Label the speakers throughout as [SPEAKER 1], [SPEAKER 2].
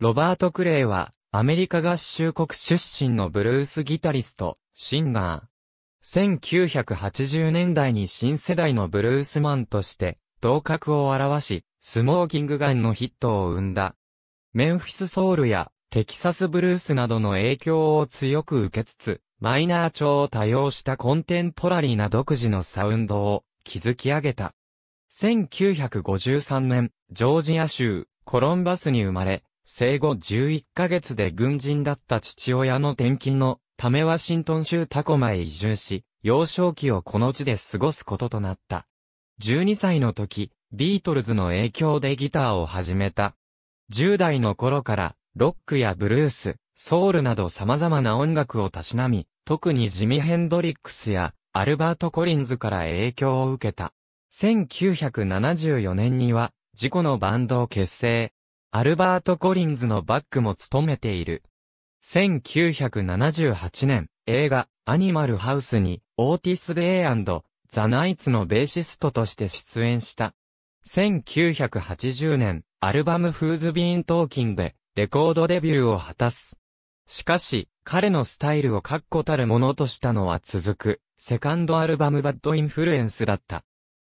[SPEAKER 1] ロバート・クレイは、アメリカ合衆国出身のブルースギタリスト、シンガー。1980年代に新世代のブルースマンとして、頭角を表し、スモーキングガンのヒットを生んだ。メンフィスソウルやテキサスブルースなどの影響を強く受けつつ、マイナー調を多用したコンテンポラリーな独自のサウンドを築き上げた。1953年、ジョージア州、コロンバスに生まれ、生後11ヶ月で軍人だった父親の転勤のためワシントン州タコマへ移住し、幼少期をこの地で過ごすこととなった。12歳の時、ビートルズの影響でギターを始めた。10代の頃から、ロックやブルース、ソウルなど様々な音楽をたしなみ、特にジミ・ヘンドリックスやアルバート・コリンズから影響を受けた。1974年には、事故のバンドを結成。アルバート・コリンズのバックも務めている。1978年、映画、アニマルハウスに、オーティス・デイザ・ナイツのベーシストとして出演した。1980年、アルバムフーズ・ビーン・トーキンで、レコードデビューを果たす。しかし、彼のスタイルを確固たるものとしたのは続く、セカンドアルバムバッドインフルエンスだった。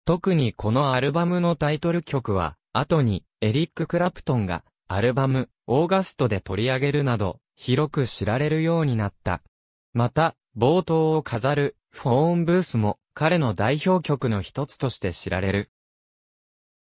[SPEAKER 1] 特にこのアルバムのタイトル曲は、後に、エリック・クラプトンが、アルバム、オーガストで取り上げるなど、広く知られるようになった。また、冒頭を飾る、フォーンブースも、彼の代表曲の一つとして知られる。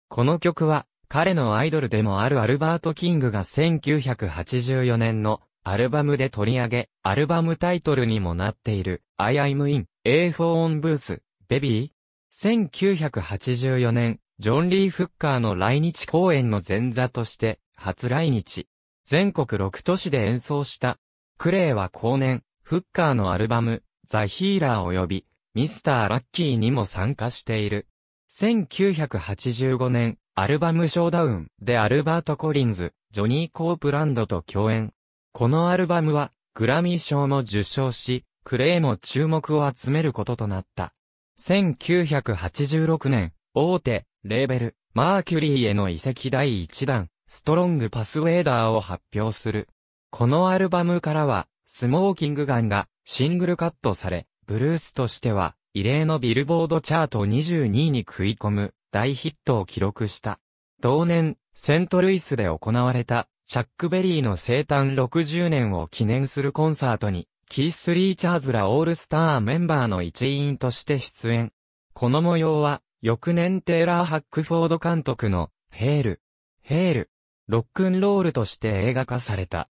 [SPEAKER 1] この曲は、彼のアイドルでもあるアルバート・キングが1984年のアルバムで取り上げ、アルバムタイトルにもなっている、I am in, A p o n e booth, baby? 1984年、ジョン・リー・フッカーの来日公演の前座として、初来日。全国6都市で演奏した。クレイは後年、フッカーのアルバム、ザ・ヒーラー及び、ミスター・ラッキーにも参加している。1985年、アルバムショーダウンでアルバート・コリンズ、ジョニー・コープランドと共演。このアルバムは、グラミー賞も受賞し、クレイも注目を集めることとなった。1986年、大手レーベル、マーキュリーへの移籍第1弾、ストロングパスウェーダーを発表する。このアルバムからは、スモーキングガンがシングルカットされ、ブルースとしては、異例のビルボードチャート22位に食い込む大ヒットを記録した。同年、セントルイスで行われた、チャックベリーの生誕60年を記念するコンサートに、キース・リーチャーズらオールスターメンバーの一員として出演。この模様は、翌年テーラー・ハックフォード監督の、ヘール、ヘール、ロックンロールとして映画化された。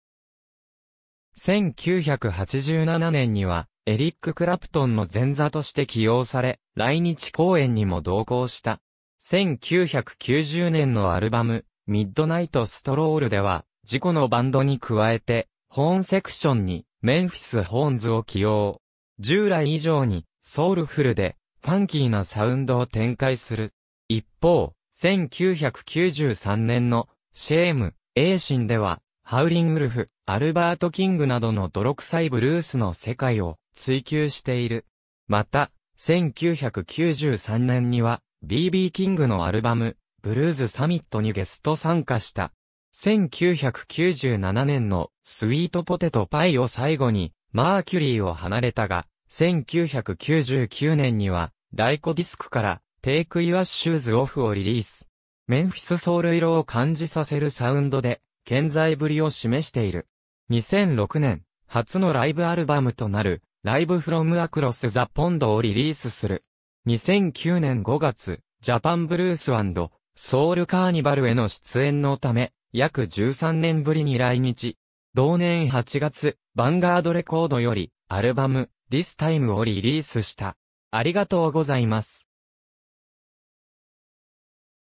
[SPEAKER 1] 1987年には、エリック・クラプトンの前座として起用され、来日公演にも同行した。1990年のアルバム、ミッドナイト・ストロールでは、事故のバンドに加えて、ホーンセクションに、メンフィス・ホーンズを起用。従来以上に、ソウルフルで、ファンキーなサウンドを展開する。一方、1993年のシェーム、エーシンでは、ハウリン・ウルフ、アルバート・キングなどの泥臭いブルースの世界を追求している。また、1993年には、BB キングのアルバム、ブルーズサミットにゲスト参加した。1997年のスイートポテトパイを最後に、マーキュリーを離れたが、1999年には、ライコディスクからテイクイワッシューズオフをリリース。メンフィスソウル色を感じさせるサウンドで、健在ぶりを示している。2006年、初のライブアルバムとなる、ライブフロムアクロスザ・ポンドをリリースする。2009年5月、ジャパンブルースソウルカーニバルへの出演のため、約13年ぶりに来日。同年8月、ヴァンガードレコードより、アルバム、This Time をリリースした。ありがとうございます。